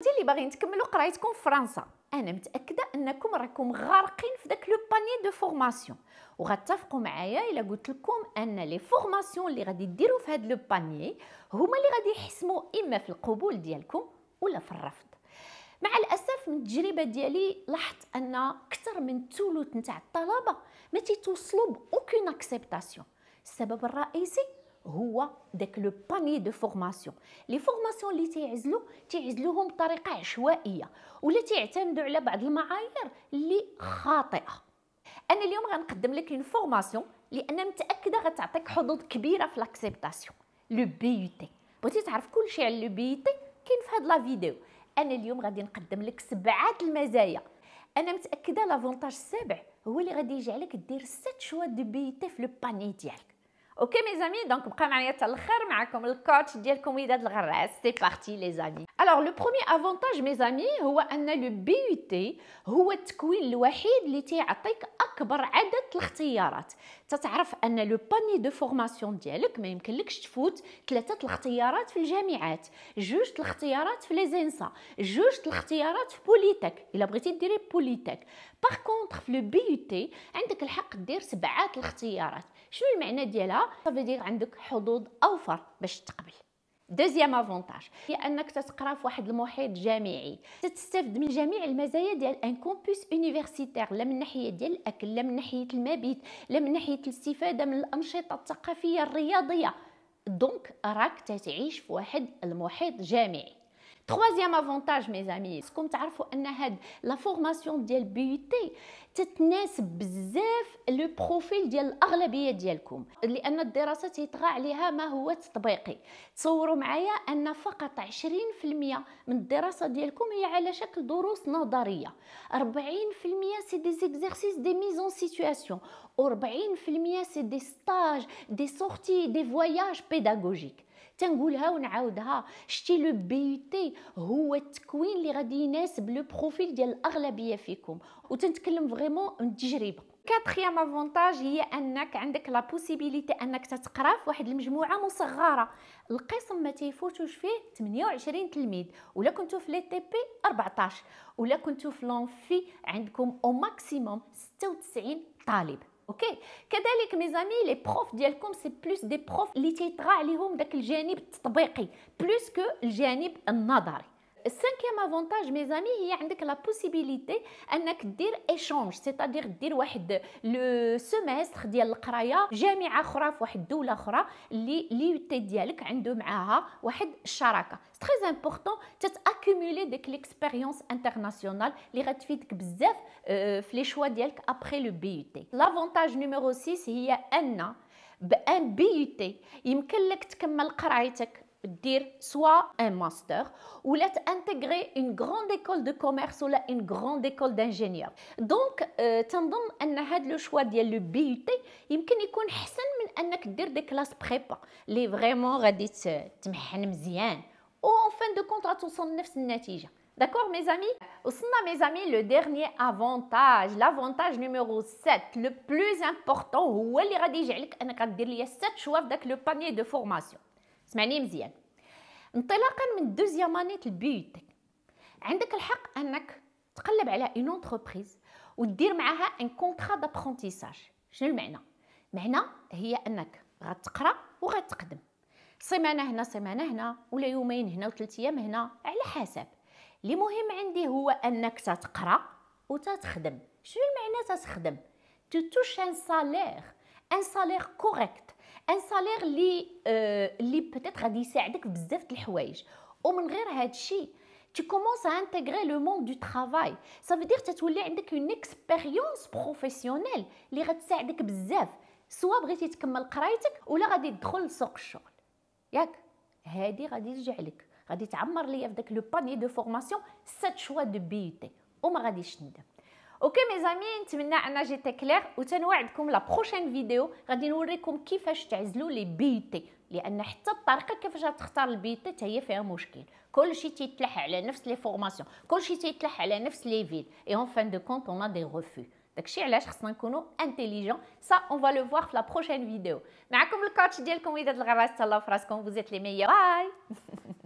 انت اللي باغيين تكملوا قرايتكم في فرنسا انا متاكده انكم راكم غارقين في داك لو باني دو فورماسيون وغتفقوا معايا الا قلت لكم ان لي فورماسيون اللي غادي ديروا في هاد لو باني هما اللي غادي يحسموا اما في القبول ديالكم ولا في الرفض مع الاسف من التجربه ديالي لاحظت ان اكثر من ثلث نتاع الطلبه ما تيتوصلوا باوكين اكسبتاسيون السبب الرئيسي هو داك لو باني دو فورماسيون لي فورماسيون اللي تيعزلو تيعزلوهم بطريقه عشوائيه ولا تيعتمدوا على بعض المعايير اللي خاطئه انا اليوم غنقدم لك اون فورماسيون لان متاكده غتعطيك حظوظ كبيره في لاكسبتاسيون لو بي تي بغيتي تعرف كلشي على لو بي تي كاين في هاد لا فيديو انا اليوم غادي نقدم لك سبعه المزايا انا متاكده لافونتاج السابع هو اللي غادي يجعلك دير ست شوا دو بي تي في لو باني ديالك اوكي مي زامي دونك بقى معايا حتى الاخر معكم الكوتش ديالكم وداد الغراس سي بارتي لي زامي الوغ لو برومي افونتاج مي زامي هو ان لو بي يو تي هو التكوين الوحيد اللي تيعطيك اكبر عدد الاختيارات تتعرف ان لو باني دو فورماسيون ديالك ما يمكنلكش تفوت ثلاثه الاختيارات في الجامعات جوج الاختيارات في لي زينسا جوج الاختيارات في بوليتيك الا بغيتي ديري بوليتيك باغ كونطخ في لو بي يو تي عندك الحق دير سبعه الاختيارات شنو المعنى ديالها صافي عندك حظوظ اوفر باش تقبل دوزيام افونتاج هي انك تتقرا في واحد المحيط جامعي تتستافد من جميع المزايا ديال ان كومبوس اونيفرسيتير لا من ناحيه ديال الاكل لا من ناحيه المبيت لا من ناحيه الاستفاده من الانشطه الثقافيه الرياضيه دونك راك تتعيش في واحد المحيط جامعي تخوازيام افونتاج مي زامي خصكم تعرفوا ان هاد لا فورماسيون ديال بيوتي تتناسب بزاف لو بروفيل ديال الاغلبيه ديالكم لان الدراسه تيطغى عليها ما هو تطبيقي تصوروا معايا ان فقط 20% من الدراسه ديالكم هي على شكل دروس نظريه 40% سي دي زيكزارسيس دي ميزون سيتوياسيون و 40% سي دي ستاج دي سورتي دي فواياج بيداغوجيك تنقولها ونعاودها شتي لو بي تي هو التكوين اللي غادي يناسب لو بروفيل ديال الاغلبيه فيكم وتنتكلم فريمون من التجربه كاتريام افونتاج هي انك عندك لا بوسيبيليتي انك تتقرا في واحد المجموعه مصغره القسم ما تيفوتوش فيه 28 تلميذ ولا كنتو في لي تي بي 14 ولا كنتو في لونفي عندكم او ماكسيموم 96 طالب Ok Qu'est-ce mes amis, les profs d'Elcom, c'est plus des profs qui ont été traités avec le Géanip Tsabeki, plus que le Géanip Nadar. السانكيام افونتاج مي زامي هي عندك لا بوسيبيليتي انك دير ايشونج سيتادير دير واحد لو سيمستر ديال القرايه جامعه اخرى في واحد دوله اخرى اللي لي تي ديالك عنده معاها واحد الشراكه سي تري امبورطون تتاكومولي ديك ليكسبيريونس انترناسيونال اللي غتفيدك بزاف آه، في لي شوا ديالك ابري لو بي يو تي لافونتاج نيميرو 6 هي ان بان بي يو تي يمكن لك تكمل قرايتك dire soit un master ou l'être intégrer une grande école de commerce ou une grande école d'ingénieur. Donc, euh, le choix de le BUT, il peut être meilleur que de faire des classes prépa. Les vraiment bien. Euh, hein. Ou oh, en fin de compte, tu son D'accord, mes amis de mes amis, le dernier avantage, l'avantage numéro 7, le plus important, c'est que tu as 7 choix avec le panier de formation. اسمعني مزيان انطلاقا من دوزيام اني البيوتك عندك الحق انك تقلب على اون اونتربريز ودير معاها ان كونطرا دابرونتيساج شنو المعنى معنى هي انك غتقرا وغتقدم سيمانه هنا سيمانه هنا ولا يومين هنا وثلاث ايام هنا على حسب اللي مهم عندي هو انك تتقرا وتتخدم شنو المعنى تتخدم تو توش ان سالير ان سالير كوريكت ان سالير لي آه، لي بوتيت غادي يساعدك بزاف د الحوايج ومن غير هذا الشيء tu commences à intégrer le monde du travail ça veut dire تتولي عندك une اكسبيريونس بروفيسيونيل اللي غتساعدك بزاف سواء بغيتي تكمل قرايتك ولا غادي تدخل لسوق الشغل ياك هادي غادي ترجع لك غادي تعمر ليا في داك لو باني دو فورماسيون سات شوا دو بيوتي وما غاديش ندم اوكي مي زامي نتمنى ان جيتي كلير وتنوعدكم لا بروشين فيديو غادي نوريكم كيفاش تعزلوا لي تي لان حتى الطريقه كيفاش تختار البيتي حتى هي فيها مشكل كلشي تيتلح على نفس لي فورماسيون كلشي تيتلح على نفس لي فيل اي اون فان دو كونت اون ا دي ريفو داكشي علاش خصنا نكونوا انتيليجون سا اون فوا لو فوار في لا بروشين فيديو معكم الكوتش ديالكم وداد الغراس تهلاو فراسكم فوزيت لي ميور باي